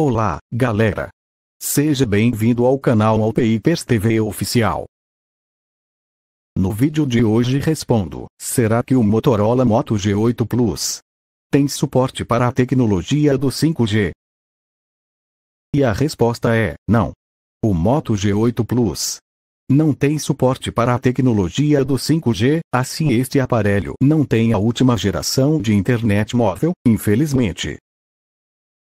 Olá, galera! Seja bem-vindo ao canal Alpeipers TV Oficial. No vídeo de hoje respondo, será que o Motorola Moto G8 Plus tem suporte para a tecnologia do 5G? E a resposta é, não. O Moto G8 Plus não tem suporte para a tecnologia do 5G, assim este aparelho não tem a última geração de internet móvel, infelizmente.